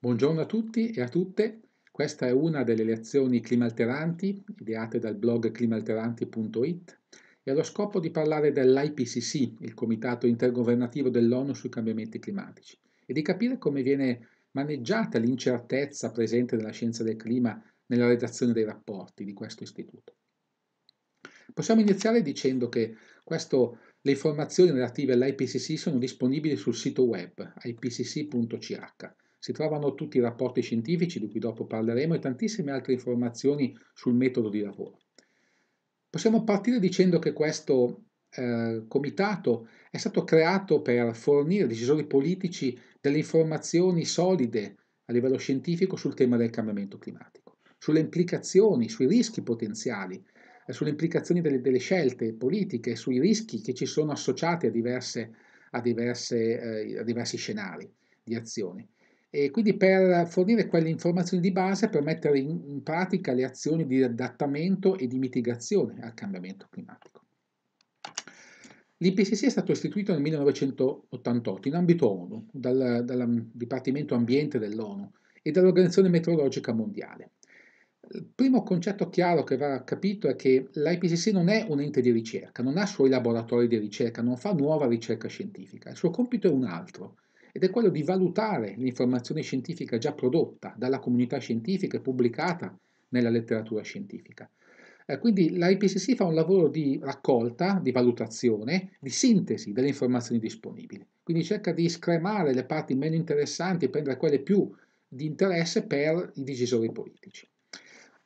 Buongiorno a tutti e a tutte, questa è una delle lezioni climalteranti ideate dal blog climalteranti.it e ha lo scopo di parlare dell'IPCC, il Comitato Intergovernativo dell'ONU sui cambiamenti climatici, e di capire come viene maneggiata l'incertezza presente nella scienza del clima nella redazione dei rapporti di questo istituto. Possiamo iniziare dicendo che questo, le informazioni relative all'IPCC sono disponibili sul sito web ipcc.ch si trovano tutti i rapporti scientifici di cui dopo parleremo e tantissime altre informazioni sul metodo di lavoro. Possiamo partire dicendo che questo eh, comitato è stato creato per fornire ai decisori politici delle informazioni solide a livello scientifico sul tema del cambiamento climatico, sulle implicazioni, sui rischi potenziali, eh, sulle implicazioni delle, delle, scelte politiche, sui rischi che ci sono associati a, diverse, a, diverse, eh, a diversi scenari di azione. E quindi per fornire quelle informazioni di base per mettere in, in pratica le azioni di adattamento e di mitigazione al cambiamento climatico. L'IPCC è stato istituito nel 1988 in ambito ONU, dal, dal Dipartimento Ambiente dell'ONU e dall'Organizzazione Meteorologica Mondiale. Il primo concetto chiaro che va capito è che l'IPCC non è un ente di ricerca, non ha suoi laboratori di ricerca, non fa nuova ricerca scientifica, il suo compito è un altro, ed è quello di valutare l'informazione scientifica già prodotta dalla comunità scientifica e pubblicata nella letteratura scientifica. Eh, quindi l'IPCC fa un lavoro di raccolta, di valutazione, di sintesi delle informazioni disponibili. Quindi cerca di scremare le parti meno interessanti e prendere quelle più di interesse per i decisori politici.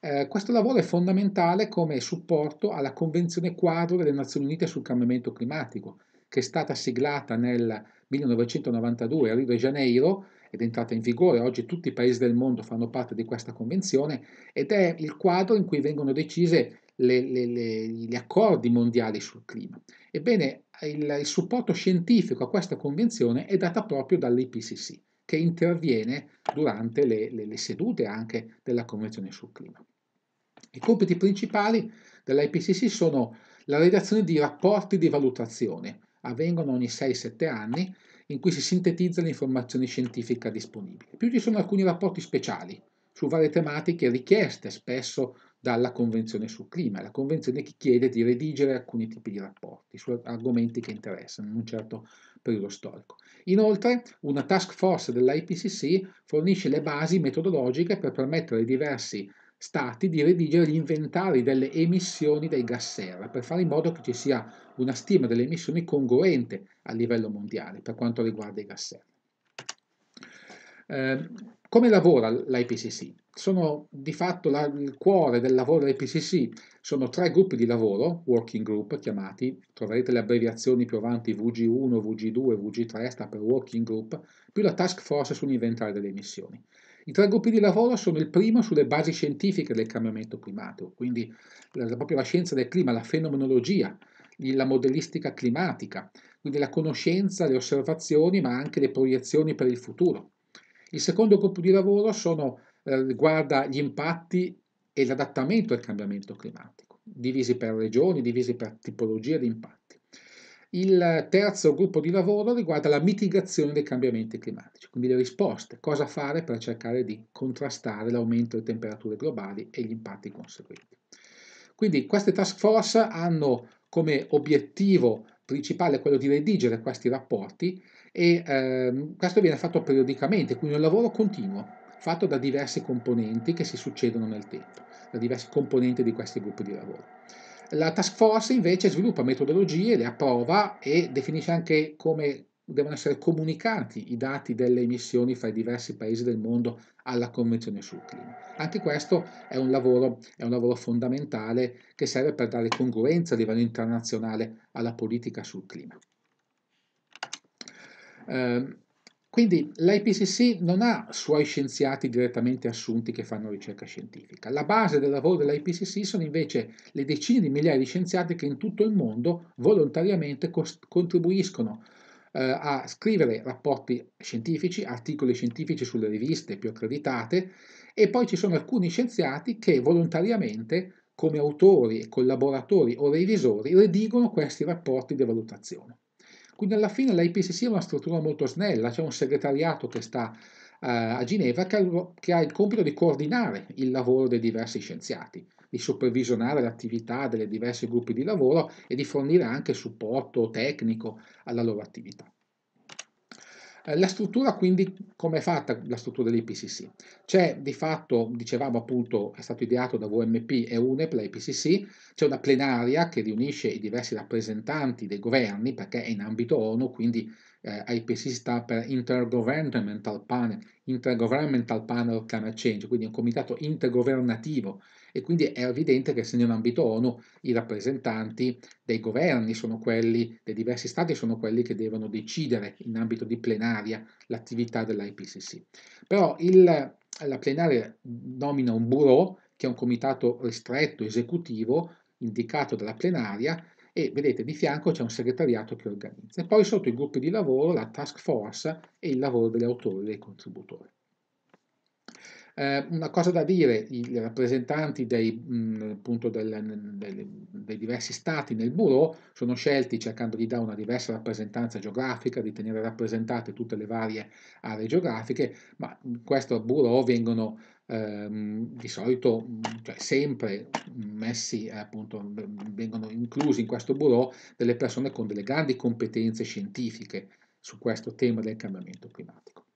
Eh, questo lavoro è fondamentale come supporto alla Convenzione quadro delle Nazioni Unite sul cambiamento climatico, che è stata siglata nel 1992 a Rio de Janeiro ed è entrata in vigore, oggi tutti i paesi del mondo fanno parte di questa convenzione ed è il quadro in cui vengono decise le, le, le, gli accordi mondiali sul clima. Ebbene, il, il supporto scientifico a questa convenzione è data proprio dall'IPCC, che interviene durante le sedute anche della convenzione sul clima. I compiti principali dell'IPCC sono la redazione di rapporti di valutazione, avvengono ogni 6-7 anni, in cui si sintetizza l'informazione scientifica disponibile. Più ci sono alcuni rapporti speciali su varie tematiche richieste spesso dalla Convenzione sul clima, la Convenzione che chiede di redigere alcuni tipi di rapporti su argomenti che interessano in un certo periodo storico. Inoltre, una task force dell'IPCC fornisce le basi metodologiche per permettere ai diversi stati di redigere gli inventari delle emissioni dei gas serra per fare in modo che ci sia una stima delle emissioni congruente a livello mondiale per quanto riguarda i gas serra. Eh, come lavora l'IPCC? Sono di fatto la, il cuore del lavoro dell'IPCC, sono tre gruppi di lavoro, working group chiamati, troverete le abbreviazioni più avanti VG1, VG2, VG3, sta per working group, più la task force sull'inventario delle emissioni. I tre gruppi di lavoro sono il primo sulle basi scientifiche del cambiamento climatico, quindi la, proprio la scienza del clima, la fenomenologia, la modellistica climatica, quindi la conoscenza, le osservazioni, ma anche le proiezioni per il futuro. Il secondo gruppo di lavoro sono, eh, riguarda gli impatti e l'adattamento al cambiamento climatico, divisi per regioni, divisi per tipologie di impatti. Il terzo gruppo di lavoro riguarda la mitigazione dei cambiamenti climatici, quindi le risposte, cosa fare per cercare di contrastare l'aumento delle temperature globali e gli impatti conseguenti. Quindi queste task force hanno come obiettivo principale quello di redigere questi rapporti e ehm, questo viene fatto periodicamente, quindi un lavoro continuo, fatto da diversi componenti che si succedono nel tempo, da diversi componenti di questi gruppi di lavoro. La task force invece sviluppa metodologie, le approva e definisce anche come devono essere comunicati i dati delle emissioni fra i diversi paesi del mondo alla Convenzione sul clima. Anche questo è un lavoro, è un lavoro fondamentale che serve per dare congruenza a livello internazionale alla politica sul clima. Eh, quindi l'IPCC non ha suoi scienziati direttamente assunti che fanno ricerca scientifica. La base del lavoro dell'IPCC sono invece le decine di migliaia di scienziati che in tutto il mondo volontariamente contribuiscono eh, a scrivere rapporti scientifici, articoli scientifici sulle riviste più accreditate e poi ci sono alcuni scienziati che volontariamente come autori, collaboratori o revisori redigono questi rapporti di valutazione. Quindi alla fine l'IPCC è una struttura molto snella, c'è un segretariato che sta eh, a Ginevra che ha, che ha il compito di coordinare il lavoro dei diversi scienziati, di supervisionare l'attività dei diversi gruppi di lavoro e di fornire anche supporto tecnico alla loro attività. Eh, la struttura quindi come è fatta la struttura dell'IPCC? C'è di fatto, dicevamo appunto, è stato ideato da VMP e UNEP, l'IPCC, c'è una plenaria che riunisce i diversi rappresentanti dei governi perché è in ambito ONU, quindi eh, IPCC sta per Intergovernmental Panel, Intergovernmental Panel Climate Change, quindi un comitato intergovernativo e quindi è evidente che se in ambito ONU i rappresentanti dei governi sono quelli, dei diversi stati sono quelli che devono decidere in ambito di plenaria l'attività dell'IPCC. Però il, la plenaria nomina un bureau, che è un comitato ristretto esecutivo indicato dalla plenaria, e vedete di fianco c'è un segretariato che organizza. E poi sotto i gruppi di lavoro, la task force e il lavoro degli autori e dei contributori. Eh, una cosa da dire, i rappresentanti dei, mh, del, del, dei diversi stati nel bureau sono scelti cercando di dare una diversa rappresentanza geografica, di tenere rappresentate tutte le varie aree geografiche, ma in questo bureau vengono Ehm, di solito, cioè sempre messi, eh, appunto, vengono inclusi in questo bureau delle persone con delle grandi competenze scientifiche su questo tema del cambiamento climatico.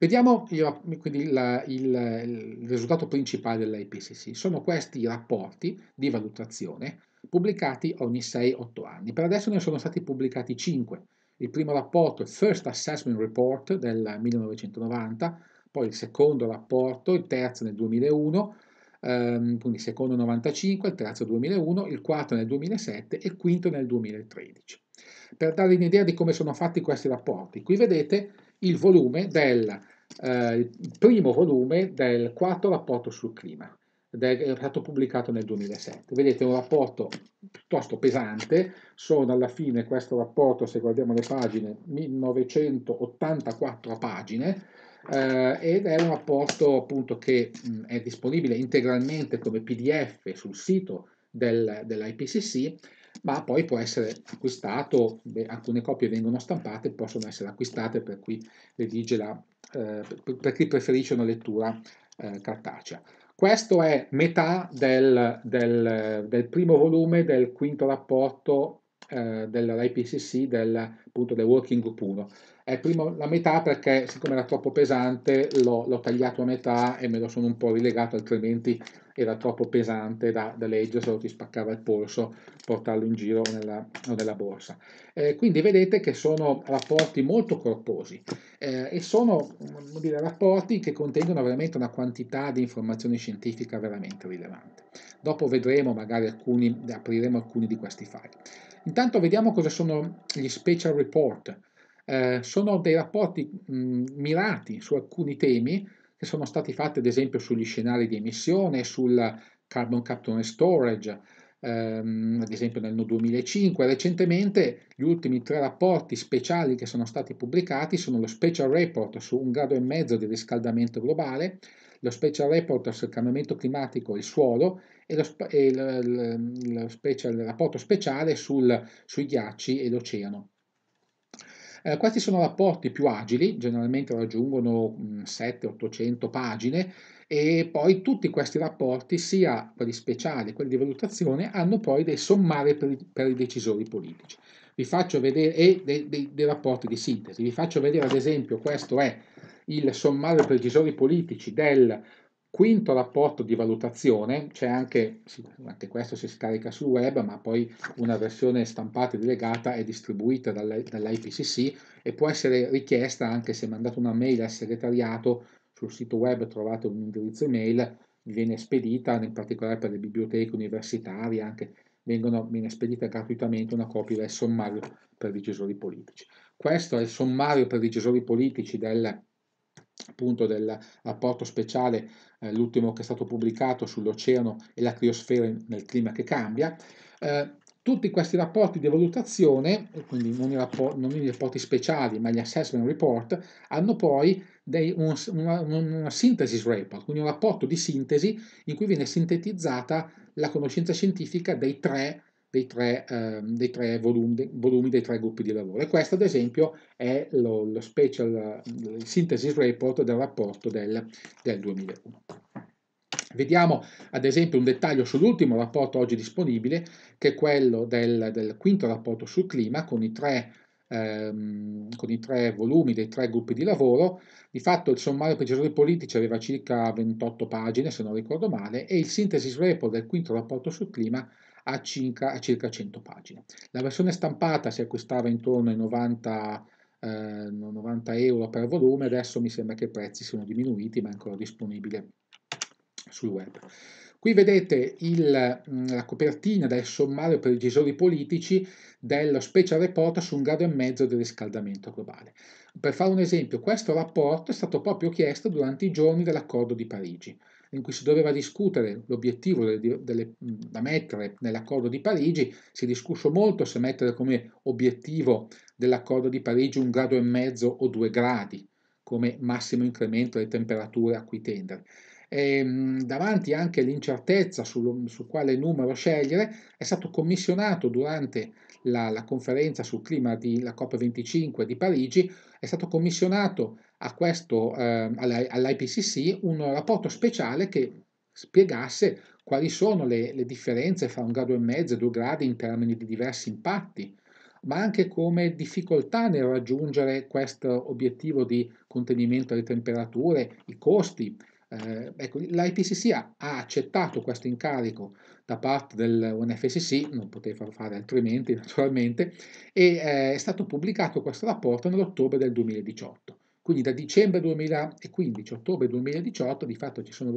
Vediamo il, quindi il, il, il risultato principale dell'IPCC. Sono questi i rapporti di valutazione pubblicati ogni 6-8 anni. Per adesso ne sono stati pubblicati 5. Il primo rapporto, il First Assessment Report del 1990, poi il secondo rapporto, il terzo nel 2001, ehm, quindi il secondo nel 1995, il terzo nel 2001, il quarto nel 2007 e il quinto nel 2013. Per darvi un'idea di come sono fatti questi rapporti, qui vedete il volume del eh, primo volume del quarto rapporto sul clima, del, è stato pubblicato nel 2007. Vedete un rapporto piuttosto pesante, sono alla fine questo rapporto, se guardiamo le pagine, 1984 pagine, eh, ed è un rapporto appunto che mh, è disponibile integralmente come PDF sul sito del, dell'IPCC ma poi può essere acquistato, beh, alcune copie vengono stampate, possono essere acquistate per chi, la, eh, per chi preferisce una lettura eh, cartacea. Questo è metà del, del, del, primo volume del quinto rapporto eh, dell'IPCC del appunto le working group 1. È prima la metà perché siccome era troppo pesante l'ho, tagliato a metà e me lo sono un po' rilegato, altrimenti era troppo pesante da, da leggere, se lo ti spaccava il polso portarlo in giro nella, nella borsa. Eh, quindi vedete che sono rapporti molto corposi eh, e sono dire, rapporti che contengono veramente una quantità di informazione scientifica veramente rilevante. Dopo vedremo, magari alcuni, apriremo alcuni di questi file. Intanto vediamo cosa sono gli special report. Eh, sono dei rapporti mh, mm, mirati su alcuni temi che sono stati fatti ad esempio sugli scenari di emissione, sul carbon capture and storage, ehm, ad esempio nel 2005. Recentemente gli ultimi tre rapporti speciali che sono stati pubblicati sono lo special report su un grado e mezzo di riscaldamento globale, lo special report sul cambiamento climatico e il suolo e lo, e lo, lo, lo special, il rapporto speciale sul, sui ghiacci e l'oceano. Eh, questi sono rapporti più agili, generalmente raggiungono 700-800 pagine e poi tutti questi rapporti, sia quelli speciali, quelli di valutazione, hanno poi dei sommari per, per i decisori politici. Vi faccio vedere, e dei, dei, dei rapporti di sintesi. Vi faccio vedere ad esempio, questo è il sommario per i decisori politici del Quinto rapporto di valutazione, c'è anche, anche questo si scarica sul web, ma poi una versione stampata e delegata è distribuita dall'IPCC e può essere richiesta anche se mandate una mail al segretariato, sul sito web trovate un indirizzo email, viene spedita, in particolare per le biblioteche universitarie, anche vengono, viene spedita gratuitamente una copia del sommario per i gestori politici. Questo è il sommario per i gestori politici del appunto del rapporto speciale eh, l'ultimo che è stato pubblicato sull'oceano e la criosfera nel clima che cambia. Eh, tutti questi rapporti di valutazione, quindi non i, rapporti, non i, rapporti, speciali ma gli assessment report, hanno poi dei, un, una, una synthesis report, quindi un rapporto di sintesi in cui viene sintetizzata la conoscenza scientifica dei tre dei tre, eh, dei tre volumi, volumi, dei tre gruppi di lavoro. E questo, ad esempio, è lo, lo special il synthesis report del rapporto del, del 2001. Vediamo ad esempio un dettaglio sull'ultimo rapporto oggi disponibile, che è quello del, del quinto rapporto sul clima, con i, tre, ehm, con i, tre, volumi dei tre gruppi di lavoro. Di fatto il sommario per i decisori politici aveva circa 28 pagine, se non ricordo male, e il synthesis report del quinto rapporto sul clima a circa, a circa 100 pagine. La versione stampata si acquistava intorno ai 90 eh, 90 euro per volume, adesso mi sembra che i prezzi siano diminuiti ma è ancora disponibile sul web. Qui vedete il, mm, la copertina del sommario per i gesori politici dello special report su un grado e mezzo di riscaldamento globale. Per fare un esempio, questo rapporto è stato proprio chiesto durante i giorni dell'accordo di Parigi in cui si doveva discutere l'obiettivo da mettere nell'accordo di Parigi, si è discusso molto se mettere come obiettivo dell'accordo di Parigi un grado e mezzo o due gradi come massimo incremento delle temperature a cui tendere. E, ehm, davanti anche all'incertezza sul, su quale numero scegliere, è stato commissionato durante la, la conferenza sul clima la COP25 di Parigi, è stato commissionato a questo, eh, all'IPCC un rapporto speciale che spiegasse quali sono le, le differenze fra un grado e mezzo e due gradi in termini di diversi impatti, ma anche come difficoltà nel raggiungere questo obiettivo di contenimento delle temperature, i costi. Eh, ecco, L'IPCC ha, ha, accettato questo incarico da parte dell'UNFCC, non poteva fare altrimenti naturalmente, e eh, è stato pubblicato questo rapporto nell'ottobre del 2018. Quindi da dicembre 2015 ottobre 2018 di fatto ci sono,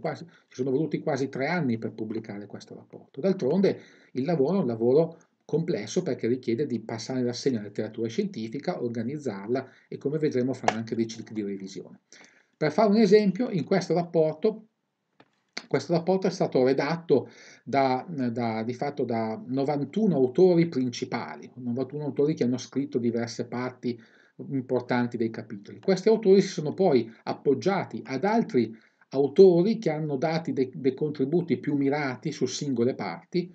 quasi, ci sono voluti quasi tre anni per pubblicare questo rapporto. D'altronde il lavoro è un lavoro complesso perché richiede di passare in rassegna la letteratura scientifica, organizzarla e come vedremo fare anche dei cicli di revisione. Per fare un esempio, in questo rapporto, questo rapporto è stato redatto da, da, di fatto da 91 autori principali, 91 autori che hanno scritto diverse parti importanti dei capitoli. Questi autori si sono poi appoggiati ad altri autori che hanno dato dei, dei contributi più mirati su singole parti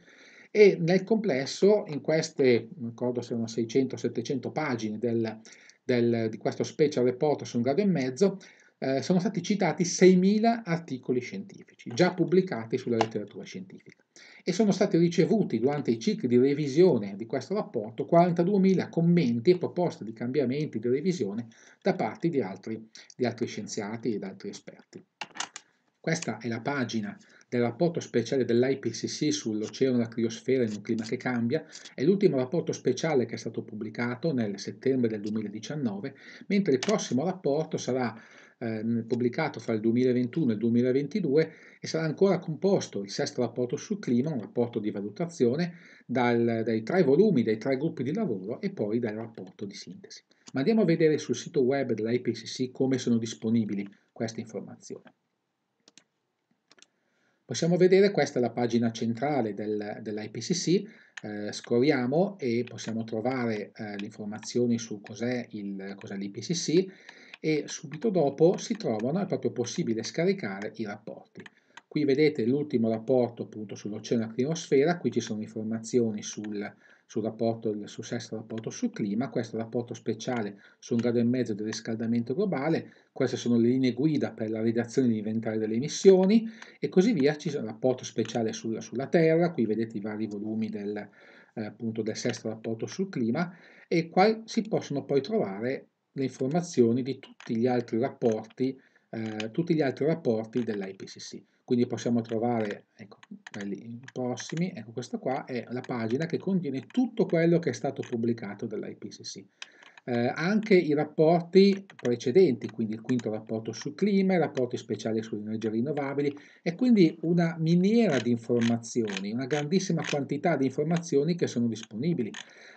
e nel complesso in queste, non ricordo se erano 600-700 pagine del, del, di questo special report su un grado e mezzo, eh, sono stati citati 6.000 articoli scientifici già pubblicati sulla letteratura scientifica e sono stati ricevuti durante i cicli di revisione di questo rapporto 42.000 commenti e proposte di cambiamenti di revisione da parte di altri, di altri scienziati ed altri esperti. Questa è la pagina del rapporto speciale dell'IPCC sull'oceano e la criosfera in un clima che cambia, è l'ultimo rapporto speciale che è stato pubblicato nel settembre del 2019, mentre il prossimo rapporto sarà eh, pubblicato fra il 2021 e il 2022 e sarà ancora composto il sesto rapporto sul clima, un rapporto di valutazione, dal, dai tre volumi, dai tre gruppi di lavoro e poi dal rapporto di sintesi. Ma andiamo a vedere sul sito web dell'IPCC come sono disponibili queste informazioni. Possiamo vedere, questa è la pagina centrale del, dell'IPCC, eh, scorriamo e possiamo trovare eh, le informazioni su cos'è l'IPCC e subito dopo si trovano, è proprio possibile scaricare i rapporti. Qui vedete l'ultimo rapporto appunto sull'oceano e atmosfera, qui ci sono informazioni sul, sul, rapporto, sul sesto rapporto sul clima, questo è il rapporto speciale su un grado e mezzo del riscaldamento globale, queste sono le linee guida per la redazione di inventario delle emissioni e così via, ci sono il rapporto speciale sulla, sulla Terra, qui vedete i vari volumi del, eh, appunto del sesto rapporto sul clima e qua si possono poi trovare le informazioni di tutti gli altri rapporti, eh, tutti gli altri rapporti dell'IPCC. Quindi possiamo trovare, ecco, quelli prossimi, ecco questa qua è la pagina che contiene tutto quello che è stato pubblicato dall'IPCC. Eh, anche i rapporti precedenti, quindi il quinto rapporto sul clima, i rapporti speciali sulle energie rinnovabili e quindi una miniera di informazioni, una grandissima quantità di informazioni che sono disponibili.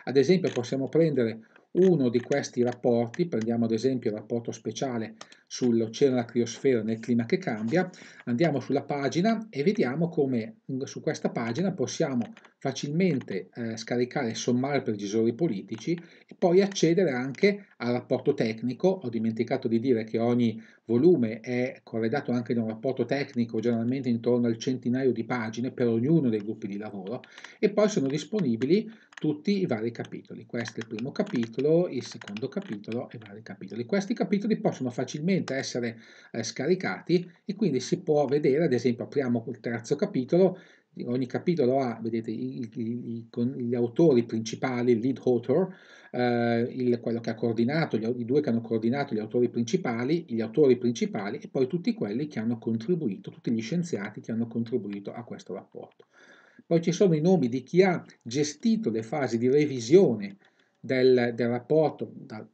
Ad esempio possiamo prendere uno di questi rapporti, prendiamo ad esempio il rapporto speciale sull'oceano e la criosfera nel clima che cambia, andiamo sulla pagina e vediamo come su questa pagina possiamo facilmente eh, scaricare e sommare per politici e poi accedere anche al rapporto tecnico. Ho dimenticato di dire che ogni volume è corredato anche da un rapporto tecnico, generalmente intorno al centinaio di pagine per ognuno dei gruppi di lavoro e poi sono disponibili tutti i vari capitoli. Questo è il primo capitolo, il secondo capitolo e vari capitoli. Questi capitoli possono facilmente facilmente essere eh, scaricati e quindi si può vedere, ad esempio apriamo il terzo capitolo, ogni capitolo ha, vedete, i, i, i, gli autori principali, il lead author, eh, il, quello che ha coordinato, gli, i due che hanno coordinato gli autori principali, gli autori principali e poi tutti quelli che hanno contribuito, tutti gli scienziati che hanno contribuito a questo rapporto. Poi ci sono i nomi di chi ha gestito le fasi di revisione del, del rapporto, da,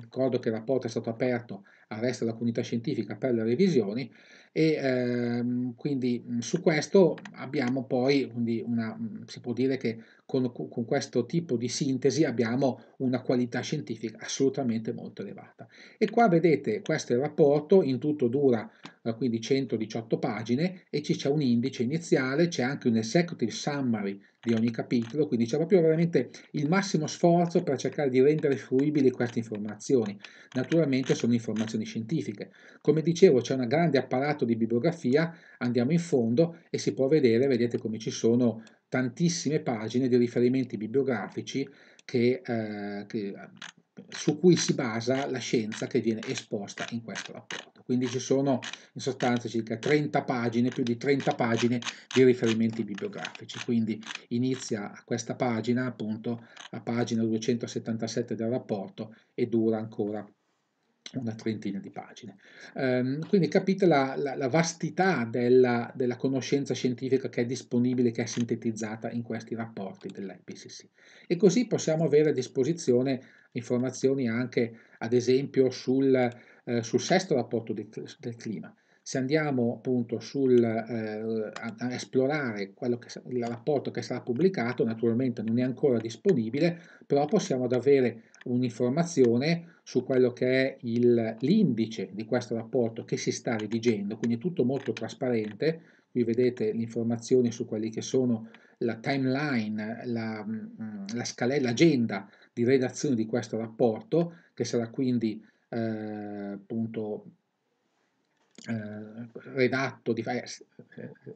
ricordo che il rapporto è stato aperto al la comunità scientifica per le revisioni e ehm, quindi su questo abbiamo poi, una, si può dire che con, con, questo tipo di sintesi abbiamo una qualità scientifica assolutamente molto elevata. E qua vedete, questo è il rapporto, in tutto dura eh, quindi 118 pagine e ci c'è un indice iniziale, c'è anche un executive summary di ogni capitolo, quindi c'è proprio veramente il massimo sforzo per cercare di rendere fruibili queste informazioni. Naturalmente sono informazioni informazioni scientifiche. Come dicevo c'è un grande apparato di bibliografia, andiamo in fondo e si può vedere, vedete come ci sono tantissime pagine di riferimenti bibliografici che, eh, che, eh, su cui si basa la scienza che viene esposta in questo rapporto. Quindi ci sono in sostanza circa 30 pagine, più di 30 pagine di riferimenti bibliografici. Quindi inizia questa pagina, appunto, a pagina 277 del rapporto e dura ancora una trentina di pagine. Um, quindi capite la, la, la vastità della, della, conoscenza scientifica che è disponibile, che è sintetizzata in questi rapporti dell'IPCC. E così possiamo avere a disposizione informazioni anche, ad esempio, sul, eh, sul sesto rapporto del, del clima, se andiamo appunto sul, eh, a, a, esplorare che, il rapporto che sarà pubblicato, naturalmente non è ancora disponibile, però possiamo avere un'informazione su quello che è l'indice di questo rapporto che si sta redigendo, quindi è tutto molto trasparente, qui vedete le informazioni su quelli che sono la timeline, la, mm, mm, la scaletta, l'agenda di redazione di questo rapporto, che sarà quindi eh, appunto eh, redatto, di, eh,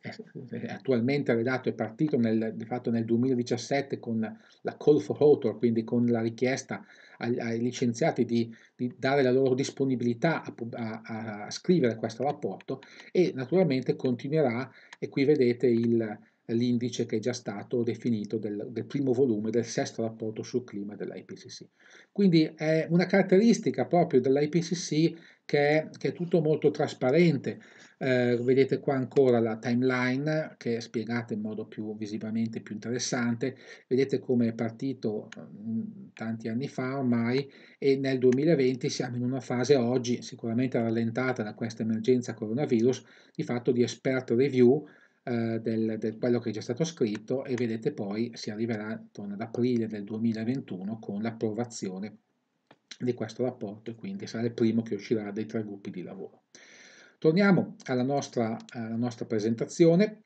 eh, eh, attualmente redatto e partito nel, di fatto nel 2017 con la call for author, quindi con la richiesta ai, ai licenziati di, di, dare la loro disponibilità a, a, a, scrivere questo rapporto e naturalmente continuerà e qui vedete l'indice che è già stato definito del, del primo volume del sesto rapporto sul clima dell'IPCC. Quindi è una caratteristica proprio dell'IPCC che è, che è tutto molto trasparente. Eh, vedete qua ancora la timeline che è spiegata in modo più visivamente più interessante. Vedete come è partito mm, tanti anni fa ormai e nel 2020 siamo in una fase oggi sicuramente rallentata da questa emergenza coronavirus di fatto di esperto review eh, del, del, quello che è già stato scritto e vedete poi si arriverà intorno ad aprile del 2021 con l'approvazione di questo rapporto e quindi sarà il primo che uscirà dei tre gruppi di lavoro. Torniamo alla nostra, alla nostra presentazione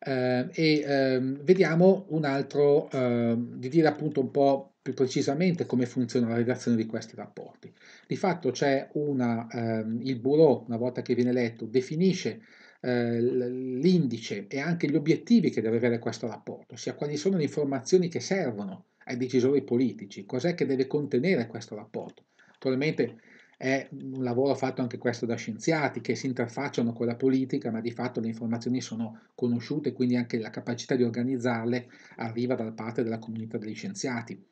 eh, e eh, vediamo un altro, eh, di dire appunto un po' più precisamente come funziona la redazione di questi rapporti. Di fatto c'è una, ehm, il bureau, una volta che viene letto, definisce eh, l'indice e anche gli obiettivi che deve avere questo rapporto, ossia quali sono le informazioni che servono ai decisori politici, cos'è che deve contenere questo rapporto. Attualmente è un lavoro fatto anche questo da scienziati che si interfacciano con la politica, ma di fatto le informazioni sono conosciute, quindi anche la capacità di organizzarle arriva dalla parte della comunità degli scienziati.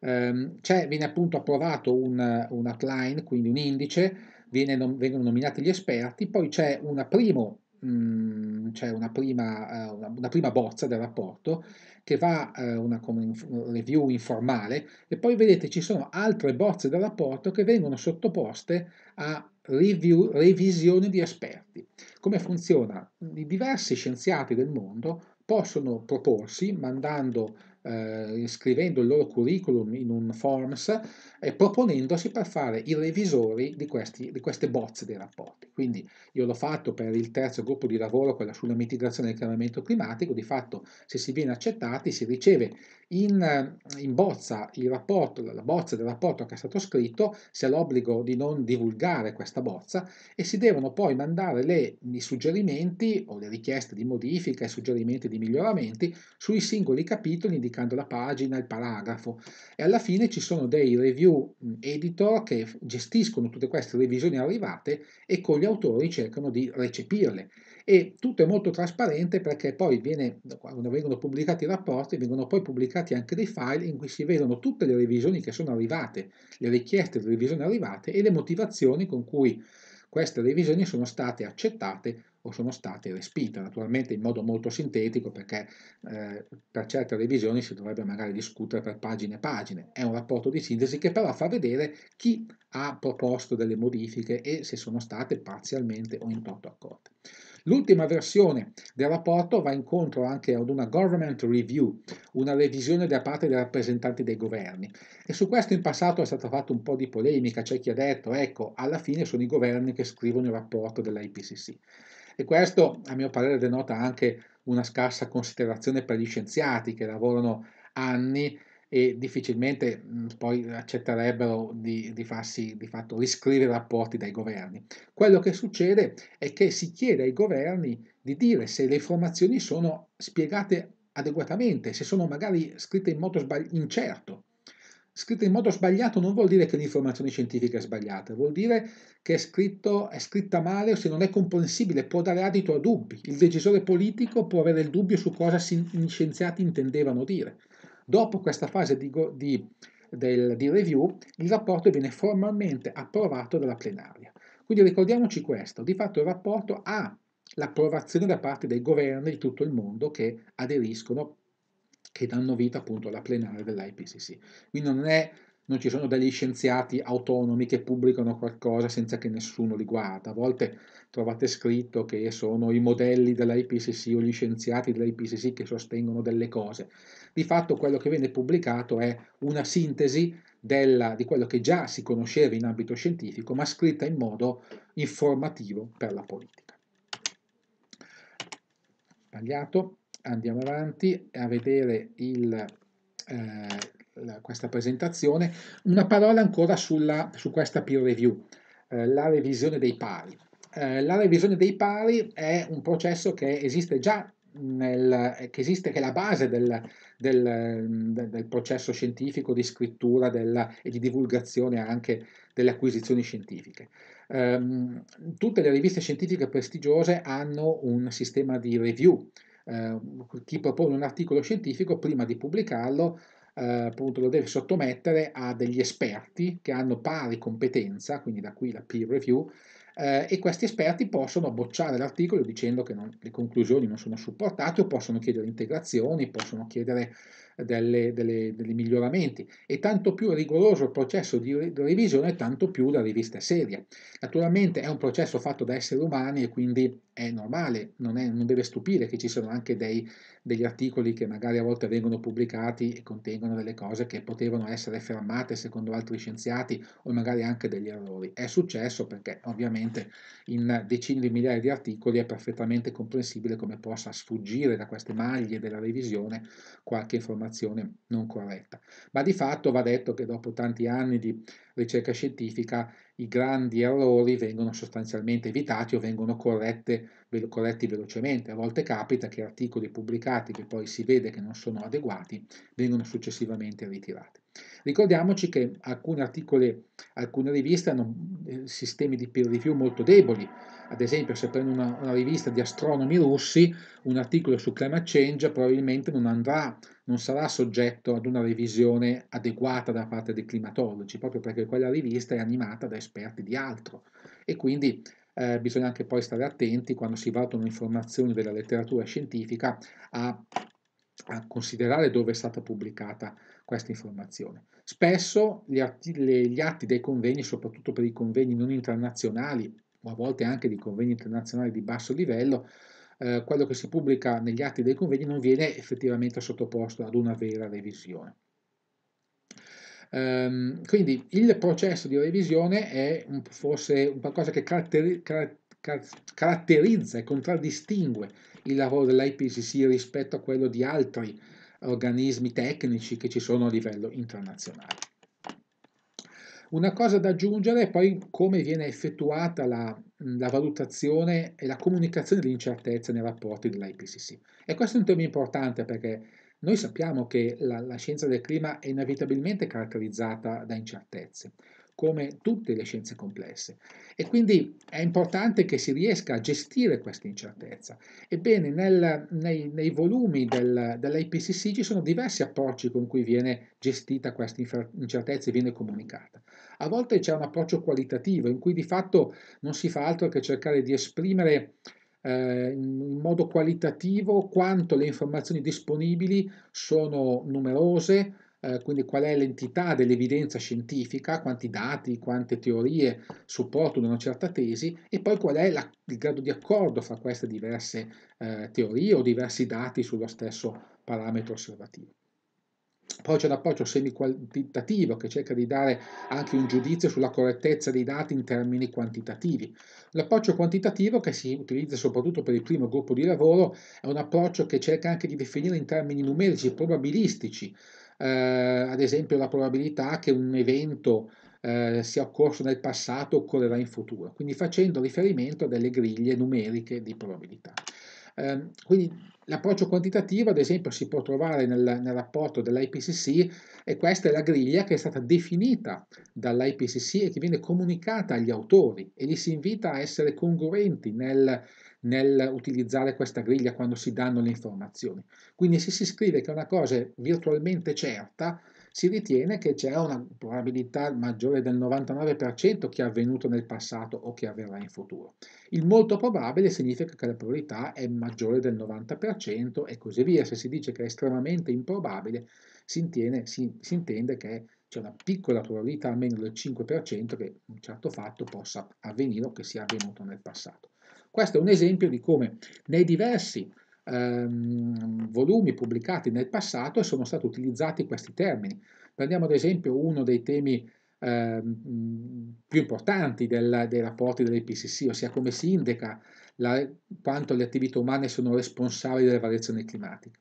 Ehm, viene appunto approvato un, un outline, quindi un indice, viene, vengono nominati gli esperti, poi c'è una primo Mm, c'è cioè una prima, eh, una, una prima, bozza del rapporto che va a eh, una, una review informale e poi vedete ci sono altre bozze del rapporto che vengono sottoposte a review, revisione di esperti. Come funziona? I diversi scienziati del mondo possono proporsi mandando eh, scrivendo il loro curriculum in un forms e proponendosi per fare i revisori di, questi, di queste bozze dei rapporti. Quindi io l'ho fatto per il terzo gruppo di lavoro, quella sulla mitigazione del cambiamento climatico, di fatto se si viene accettati si riceve in, in bozza il rapporto, la bozza del rapporto che è stato scritto, si ha l'obbligo di non divulgare questa bozza e si devono poi mandare le, i suggerimenti o le richieste di modifica e suggerimenti di miglioramenti sui singoli capitoli di cliccando la pagina, il paragrafo e alla fine ci sono dei review editor che gestiscono tutte queste revisioni arrivate e con gli autori cercano di recepirle e tutto è molto trasparente perché poi viene, quando vengono pubblicati i rapporti vengono poi pubblicati anche dei file in cui si vedono tutte le revisioni che sono arrivate, le richieste di revisione arrivate e le motivazioni con cui queste revisioni sono state accettate o sono state respinte, naturalmente in modo molto sintetico perché eh, per certe revisioni si dovrebbe magari discutere per pagine e pagine, è un rapporto di sintesi che però fa vedere chi ha proposto delle modifiche e se sono state parzialmente o in toto accolte. L'ultima versione del rapporto va incontro anche ad una government review, una revisione da parte dei rappresentanti dei governi. E su questo in passato è stata fatta un po' di polemica, c'è chi ha detto, ecco, alla fine sono i governi che scrivono il rapporto dell'IPCC. E questo, a mio parere, denota anche una scarsa considerazione per gli scienziati che lavorano anni e difficilmente mm, poi accetterebbero di, di, farsi di fatto riscrivere rapporti dai governi. Quello che succede è che si chiede ai governi di dire se le informazioni sono spiegate adeguatamente, se sono magari scritte in modo sbagli- incerto scritto in modo sbagliato non vuol dire che l'informazione scientifica è sbagliata, vuol dire che è, scritto, è scritta male o se non è comprensibile può dare adito a dubbi. Il decisore politico può avere il dubbio su cosa gli scienziati intendevano dire. Dopo questa fase di, di, del, di review, il rapporto viene formalmente approvato dalla plenaria. Quindi ricordiamoci questo, di fatto il rapporto ha l'approvazione da parte dei governi di tutto il mondo che aderiscono che danno vita appunto alla plenaria dell'IPCC. Quindi non, è, non ci sono degli scienziati autonomi che pubblicano qualcosa senza che nessuno li guarda. A volte trovate scritto che sono i modelli dell'IPCC o gli scienziati dell'IPCC che sostengono delle cose. Di fatto quello che viene pubblicato è una sintesi della, di quello che già si conosceva in ambito scientifico, ma scritta in modo informativo per la politica. Sbagliato andiamo avanti a vedere il, eh, la, questa presentazione. Una parola ancora sulla, su questa peer review, eh, la revisione dei pari. Eh, la revisione dei pari è un processo che esiste già nel, che esiste, che è la base del, del, del processo scientifico di scrittura della, e di divulgazione anche delle acquisizioni scientifiche. Ehm, tutte le riviste scientifiche prestigiose hanno un sistema di review eh, chi propone un articolo scientifico prima di pubblicarlo eh, lo deve sottomettere a degli esperti che hanno pari competenza, quindi da qui la peer review, eh, e questi esperti possono bocciare l'articolo dicendo che non, le conclusioni non sono supportate o possono chiedere integrazioni, possono chiedere delle, delle, dei miglioramenti e tanto più rigoroso il processo di revisione, tanto più la rivista è seria. Naturalmente è un processo fatto da esseri umani e quindi è normale, non, è, non deve stupire che ci siano anche dei, degli articoli che magari a volte vengono pubblicati e contengono delle cose che potevano essere fermate secondo altri scienziati o magari anche degli errori. È successo perché ovviamente in decine di migliaia di articoli è perfettamente comprensibile come possa sfuggire da queste maglie della revisione qualche informazione informazione non corretta. Ma di fatto va detto che dopo tanti anni di ricerca scientifica i grandi errori vengono sostanzialmente evitati o vengono corrette, corretti velocemente. A volte capita che articoli pubblicati che poi si vede che non sono adeguati vengono successivamente ritirati. Ricordiamoci che alcuni articoli, alcune riviste hanno eh, sistemi di peer review molto deboli, ad esempio, se prendo una, una rivista di astronomi russi, un articolo su climate change probabilmente non andrà, non sarà soggetto ad una revisione adeguata da parte dei climatologi, proprio perché quella rivista è animata da esperti di altro. E quindi eh, bisogna anche poi stare attenti quando si valutano informazioni della letteratura scientifica a, a considerare dove è stata pubblicata questa informazione. Spesso gli atti, gli atti dei convegni, soprattutto per i convegni non internazionali, o a volte anche di convegni internazionali di basso livello, eh, quello che si pubblica negli atti dei convegni non viene effettivamente sottoposto ad una vera revisione. Ehm, quindi il processo di revisione è un, forse qualcosa che caratteri, car, car, caratterizza e contraddistingue il lavoro dell'IPCC rispetto a quello di altri organismi tecnici che ci sono a livello internazionale. Una cosa da aggiungere è poi come viene effettuata la, la valutazione e la comunicazione dell'incertezza nei rapporti dell'IPCC. E questo è un tema importante perché noi sappiamo che la, la, scienza del clima è inevitabilmente caratterizzata da incertezze come tutte le scienze complesse. E quindi è importante che si riesca a gestire questa incertezza. Ebbene, nel, nei, nei, volumi del, dell'IPCC ci sono diversi approcci con cui viene gestita questa incertezza e viene comunicata. A volte c'è un approccio qualitativo in cui di fatto non si fa altro che cercare di esprimere eh, in modo qualitativo quanto le informazioni disponibili sono numerose, eh, quindi qual è l'entità dell'evidenza scientifica, quanti dati, quante teorie supportano una certa tesi e poi qual è la, il grado di accordo fra queste diverse eh, teorie o diversi dati sullo stesso parametro osservativo. Poi c'è l'approccio semi-quantitativo che cerca di dare anche un giudizio sulla correttezza dei dati in termini quantitativi. L'approccio quantitativo che si utilizza soprattutto per il primo gruppo di lavoro è un approccio che cerca anche di definire in termini numerici, probabilistici, eh, ad esempio la probabilità che un evento eh, sia occorso nel passato occorrerà in futuro, quindi facendo riferimento a delle griglie numeriche di probabilità. Eh, quindi l'approccio quantitativo, ad esempio, si può trovare nel, nel rapporto dell'IPCC e questa è la griglia che è stata definita dall'IPCC e che viene comunicata agli autori e li si invita a essere congruenti nel nel utilizzare questa griglia quando si danno le informazioni. Quindi se si scrive che una cosa è virtualmente certa, si ritiene che c'è una probabilità maggiore del 99% che è avvenuto nel passato o che avverrà in futuro. Il molto probabile significa che la probabilità è maggiore del 90% e così via. Se si dice che è estremamente improbabile, si, intiene, si, si intende che c'è una piccola probabilità, almeno del 5%, che un certo fatto possa avvenire o che sia avvenuto nel passato. Questo è un esempio di come nei diversi ehm, volumi pubblicati nel passato sono stati utilizzati questi termini. Prendiamo ad esempio uno dei temi ehm, più importanti del, dei rapporti dell'IPCC, ossia come si indica la, quanto le attività umane sono responsabili delle variazioni climatiche.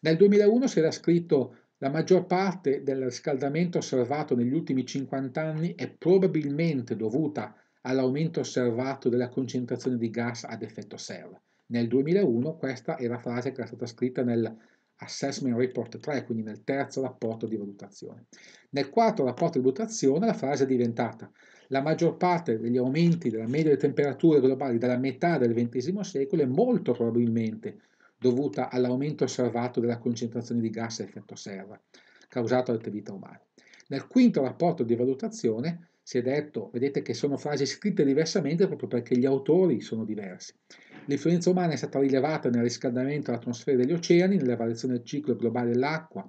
Nel 2001 si era scritto la maggior parte del riscaldamento osservato negli ultimi 50 anni è probabilmente dovuta a all'aumento osservato della concentrazione di gas ad effetto serra. Nel 2001 questa è la frase che era stata scritta nel Assessment Report 3, quindi nel terzo rapporto di valutazione. Nel quarto rapporto di valutazione la frase è diventata la maggior parte degli aumenti della media delle temperature globali dalla metà del XX secolo è molto probabilmente dovuta all'aumento osservato della concentrazione di gas a effetto serra causato dall'attività umana. Nel quinto rapporto di valutazione si è detto, vedete che sono frasi scritte diversamente proprio perché gli autori sono diversi. L'influenza umana è stata rilevata nel riscaldamento dell'atmosfera degli oceani, nella variazione del ciclo globale dell'acqua,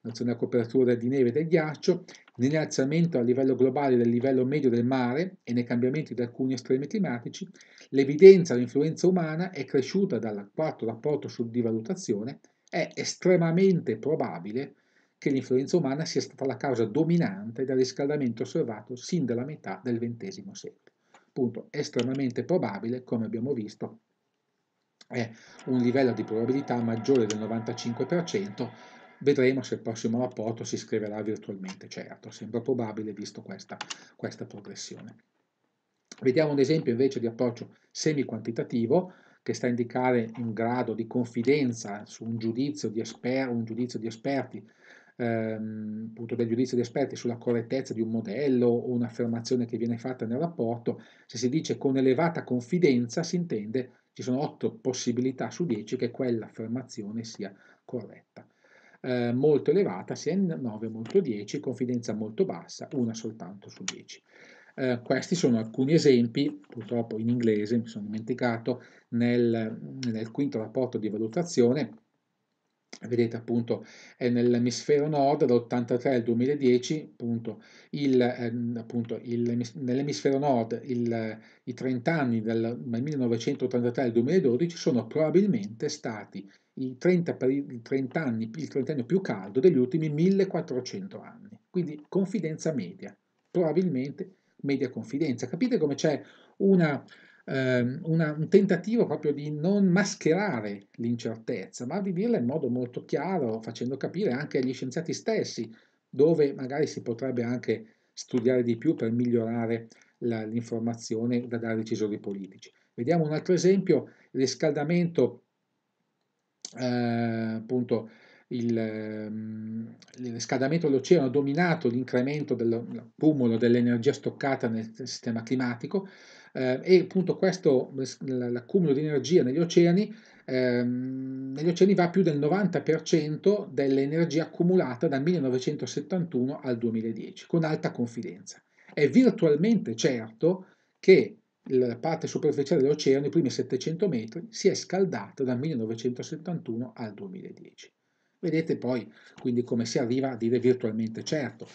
l'azione della copertura di neve e del ghiaccio, nell'innalzamento a livello globale del livello medio del mare e nei cambiamenti di alcuni estremi climatici, l'evidenza dell'influenza umana è cresciuta dal quarto rapporto su divalutazione, è estremamente probabile che l'influenza umana sia stata la causa dominante del riscaldamento osservato sin dalla metà del XX secolo. Punto. estremamente probabile, come abbiamo visto, è un livello di probabilità maggiore del 95%, vedremo se il prossimo rapporto si scriverà virtualmente certo, sembra probabile visto questa, questa progressione. Vediamo un esempio invece di approccio semi-quantitativo che sta a indicare un grado di confidenza su un giudizio di, esper un giudizio di esperti ehm, appunto del giudizio di esperti sulla correttezza di un modello o un'affermazione che viene fatta nel rapporto, se si dice con elevata confidenza si intende ci sono 8 possibilità su 10 che quell'affermazione sia corretta. Eh, molto elevata, sia 9 molto 10, confidenza molto bassa, una soltanto su 10. Eh, questi sono alcuni esempi, purtroppo in inglese, mi sono dimenticato, nel, nel quinto rapporto di valutazione, vedete appunto è nell'emisfero nord dall'83 al 2010 appunto, il, ehm, appunto il, nell'emisfero nord il, i 30 anni dal, 1983 al 2012 sono probabilmente stati i 30, 30 anni, il 30 più caldo degli ultimi 1400 anni quindi confidenza media probabilmente media confidenza capite come c'è una Ehm, una, un tentativo proprio di non mascherare l'incertezza, ma di dirla in modo molto chiaro, facendo capire anche agli scienziati stessi dove magari si potrebbe anche studiare di più per migliorare la, l'informazione da dare ai decisori politici. Vediamo un altro esempio, il riscaldamento, eh, appunto, il, ehm, il, riscaldamento dell'oceano ha dominato l'incremento del cumulo dell'energia stoccata nel sistema climatico, eh, e appunto questo, l'accumulo di energia negli oceani, ehm, negli oceani va più del 90% dell'energia accumulata dal 1971 al 2010, con alta confidenza. È virtualmente certo che la parte superficiale dell'oceano, i primi 700 metri, si è scaldata dal 1971 al 2010. Vedete poi quindi come si arriva a dire virtualmente certo.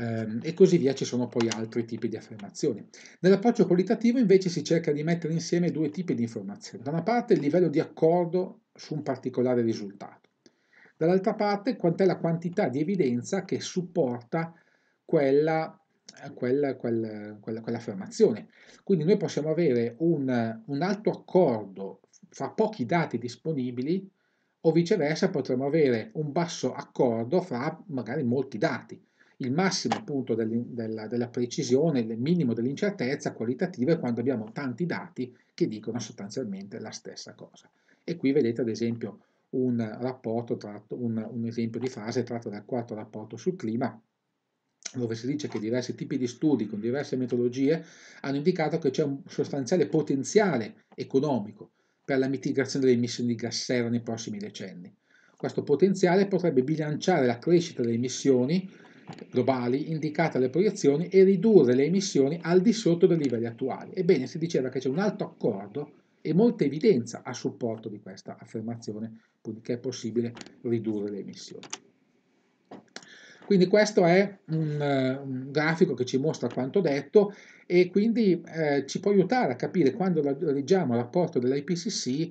Ehm, e così via ci sono poi altri tipi di affermazioni. Nell'approccio qualitativo invece si cerca di mettere insieme due tipi di informazioni, da una parte il livello di accordo su un particolare risultato, dall'altra parte quant'è la quantità di evidenza che supporta quella, quella, quella, quell'affermazione. Quindi noi possiamo avere un, un alto accordo fra pochi dati disponibili o viceversa potremmo avere un basso accordo fra magari molti dati il massimo appunto della, della precisione, il minimo dell'incertezza qualitativa è quando abbiamo tanti dati che dicono sostanzialmente la stessa cosa. E qui vedete ad esempio un, tratto, un, un esempio di frase tratto dal quarto rapporto sul clima, dove si dice che diversi tipi di studi con diverse metodologie hanno indicato che c'è un sostanziale potenziale economico per la mitigazione delle emissioni di gas serra nei prossimi decenni. Questo potenziale potrebbe bilanciare la crescita delle emissioni globali indicate alle proiezioni e ridurre le emissioni al di sotto dei livelli attuali. Ebbene, si diceva che c'è un alto accordo e molta evidenza a supporto di questa affermazione, che è possibile ridurre le emissioni. Quindi questo è un, eh, un grafico che ci mostra quanto detto e quindi eh, ci può aiutare a capire quando leggiamo il rapporto dell'IPCC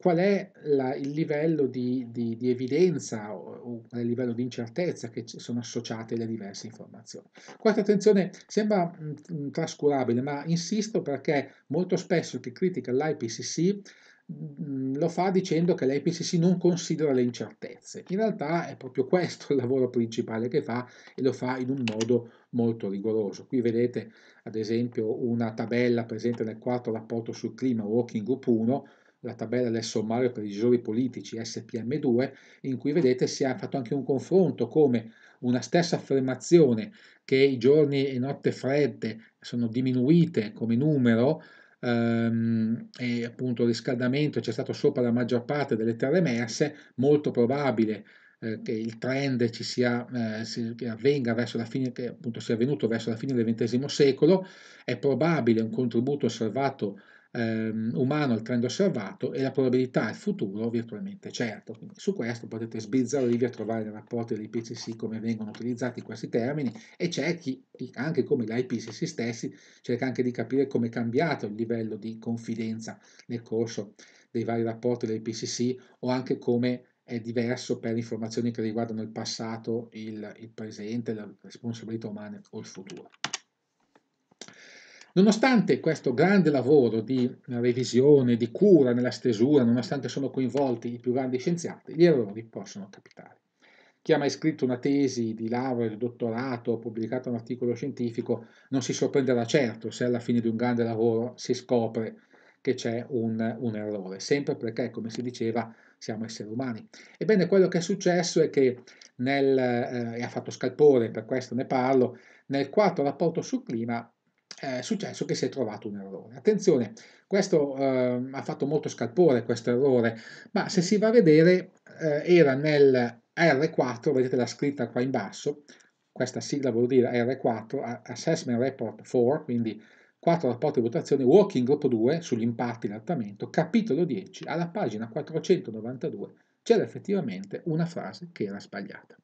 qual è la, il livello di, di, di evidenza o, o, il livello di incertezza che sono associate le diverse informazioni. Questa attenzione sembra mh, trascurabile, ma insisto perché molto spesso chi critica l'IPCC lo fa dicendo che l'IPCC non considera le incertezze. In realtà è proprio questo il lavoro principale che fa e lo fa in un modo molto rigoroso. Qui vedete ad esempio una tabella presente nel quarto rapporto sul clima, Working Group 1, la tabella del sommario per i disori politici SPM2, in cui vedete si è fatto anche un confronto come una stessa affermazione che i giorni e notte fredde sono diminuite come numero ehm, e appunto il riscaldamento c'è stato sopra la maggior parte delle terre emerse, molto probabile eh, che il trend ci sia, eh, si, che avvenga verso la fine, che appunto sia avvenuto verso la fine del XX secolo, è probabile un contributo osservato ehm, umano il trend osservato e la probabilità al futuro virtualmente certo. Quindi su questo potete sbizzarrivi a trovare nei rapporti dell'IPCC come vengono utilizzati questi termini e cerchi anche come l'IPCC stessi, cerca anche di capire come è cambiato il livello di confidenza nel corso dei vari rapporti dell'IPCC o anche come è diverso per informazioni che riguardano il passato, il, il presente, la responsabilità umana o il futuro. Nonostante questo grande lavoro di revisione, di cura nella stesura, nonostante sono coinvolti i più grandi scienziati, gli errori possono capitare. Chi ha mai scritto una tesi di laurea, di dottorato, pubblicato un articolo scientifico, non si sorprenderà certo se alla fine di un grande lavoro si scopre che c'è un, un errore, sempre perché, come si diceva, siamo esseri umani. Ebbene, quello che è successo è che nel, eh, e ha fatto scalpore, per questo ne parlo, nel quarto rapporto sul clima è successo che si è trovato un errore. Attenzione, questo eh, ha fatto molto scalpore questo errore, ma se si va a vedere eh, era nel R4, vedete la scritta qua in basso, questa sigla vuol dire R4, Assessment Report 4, quindi 4 rapporti di votazione, Working Group 2 sugli impatti adattamento, capitolo 10, alla pagina 492 c'era effettivamente una frase che era sbagliata.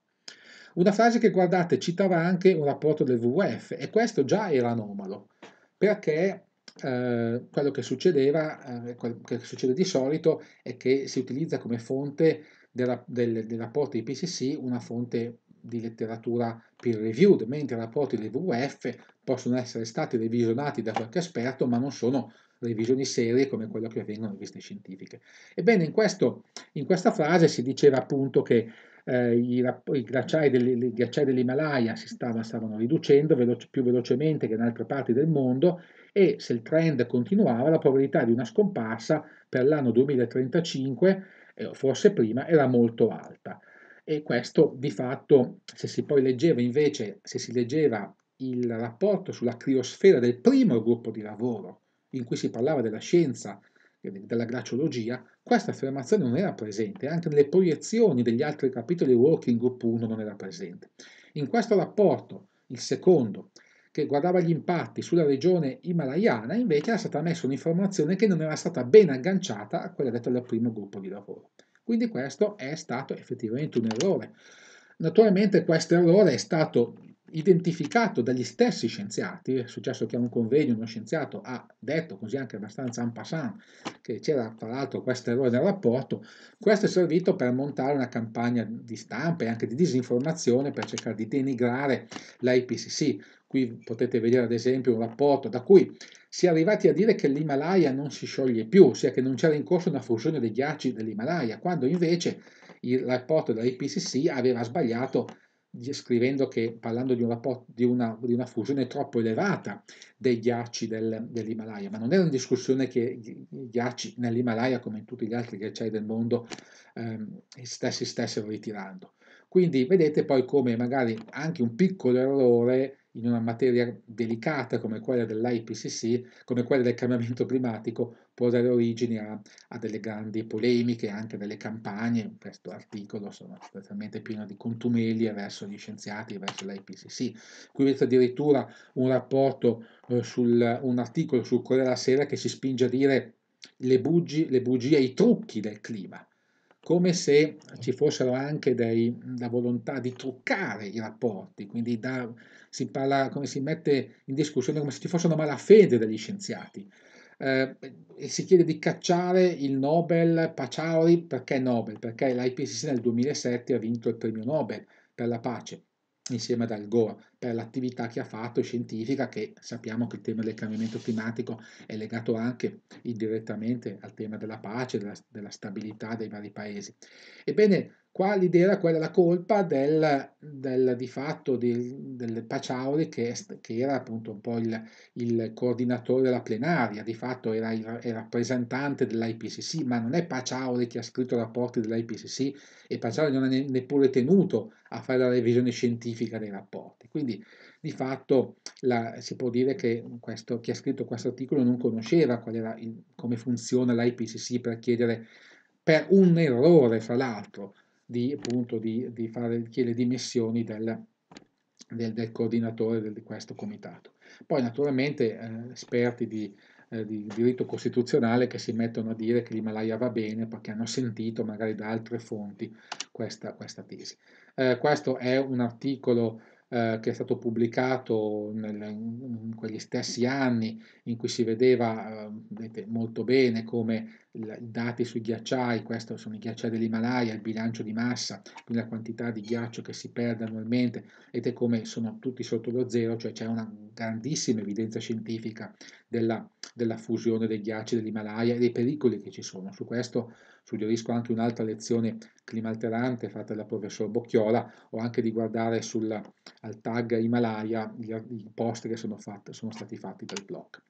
Una frase che, guardate, citava anche un rapporto del WWF e questo già era anomalo, perché eh, quello che succedeva, eh, quello che succede di solito è che si utilizza come fonte del, del, del rapporto IPCC una fonte di letteratura peer reviewed, mentre i rapporti del WWF possono essere stati revisionati da qualche esperto, ma non sono revisioni serie come quelle che avvengono in riviste scientifiche. Ebbene, in, questo, in questa frase si diceva appunto che eh, i, i, ghiacciai dell'Himalaya si stavano, stavano riducendo veloce, più velocemente che in altre parti del mondo e se il trend continuava la probabilità di una scomparsa per l'anno 2035, eh, forse prima, era molto alta. E questo di fatto, se si poi leggeva invece, se si leggeva il rapporto sulla criosfera del primo gruppo di lavoro in cui si parlava della scienza, della glaciologia, questa affermazione non era presente, anche nelle proiezioni degli altri capitoli Working Group 1 non era presente. In questo rapporto, il secondo, che guardava gli impatti sulla regione himalayana, invece era stata messa un'informazione che non era stata ben agganciata a quella detta dal primo gruppo di lavoro. Quindi questo è stato effettivamente un errore. Naturalmente questo errore è stato identificato dagli stessi scienziati, è successo che a un convegno uno scienziato ha detto, così anche abbastanza en passant, che c'era tra l'altro questo errore nel rapporto, questo è servito per montare una campagna di stampa e anche di disinformazione per cercare di denigrare l'IPCC. Qui potete vedere ad esempio un rapporto da cui si è arrivati a dire che l'Himalaya non si scioglie più, ossia che non c'era in corso una fusione dei ghiacci dell'Himalaya, quando invece il rapporto dell'IPCC aveva sbagliato scrivendo che parlando di, un di, una, di, una, fusione troppo elevata dei ghiacci del, dell'Himalaya, ma non era una discussione che i ghiacci nell'Himalaya, come in tutti gli altri ghiacciai del mondo, ehm, si stessero ritirando. Quindi vedete poi come magari anche un piccolo errore in una materia delicata come quella dell'IPCC, come quella del cambiamento climatico, può dare origine a, a delle grandi polemiche, anche delle campagne, questo articolo insomma, totalmente pieno di contumelie verso gli scienziati, e verso l'IPCC. Qui vedete addirittura un rapporto, eh, sul, un articolo sul Corriere della Sera che si spinge a dire le, bugie, le bugie, i trucchi del clima come se ci fossero anche dei, la volontà di truccare i rapporti, quindi da, si parla come si mette in discussione come se ci fosse una malafede degli scienziati. Eh, e si chiede di cacciare il Nobel Paciauri, perché Nobel? Perché l'IPCC nel 2007 ha vinto il premio Nobel per la pace, insieme ad Al Gore per l'attività che ha fatto scientifica che sappiamo che il tema del cambiamento climatico è legato anche indirettamente al tema della pace, della, della stabilità dei vari paesi. Ebbene, Qua l'idea era quella, la colpa del, del di fatto del, del Paciauri che, che, era appunto un po' il, il, coordinatore della plenaria, di fatto era il, il rappresentante dell'IPCC, ma non è Paciauri che ha scritto rapporti dell'IPCC e Paciauri non è neppure tenuto a fare la revisione scientifica dei rapporti. Quindi di fatto la, si può dire che questo, chi ha scritto questo articolo non conosceva il, come funziona l'IPCC per chiedere per un errore, fra l'altro, di, appunto, di, di fare le dimissioni del, del, del coordinatore di questo comitato. Poi naturalmente eh, esperti di, eh, di, diritto costituzionale che si mettono a dire che l'Himalaya va bene perché hanno sentito magari da altre fonti questa, questa tesi. Eh, questo è un articolo eh, che è stato pubblicato nel, in quegli stessi anni in cui si vedeva eh, molto bene come i dati sui ghiacciai, questo sono i ghiacciai dell'Himalaya, il bilancio di massa, quindi la quantità di ghiaccio che si perde annualmente, vedete come sono tutti sotto lo zero, cioè c'è una grandissima evidenza scientifica della, della fusione dei ghiacci dell'Himalaya e dei pericoli che ci sono. Su questo Suggerisco anche un'altra lezione climalterante fatta dal professor Bocchiola o anche di guardare sul, al tag Himalaya i post che sono, fatti, sono stati fatti dal blog.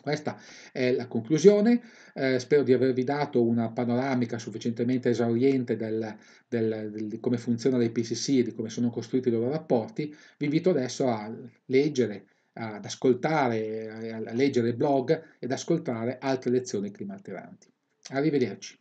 Questa è la conclusione, eh, spero di avervi dato una panoramica sufficientemente esauriente del, del, del, di come funziona l'IPCC e di come sono costruiti i loro rapporti, vi invito adesso a leggere, ad ascoltare, a leggere il blog ed ascoltare altre lezioni climalteranti. Arrivederci.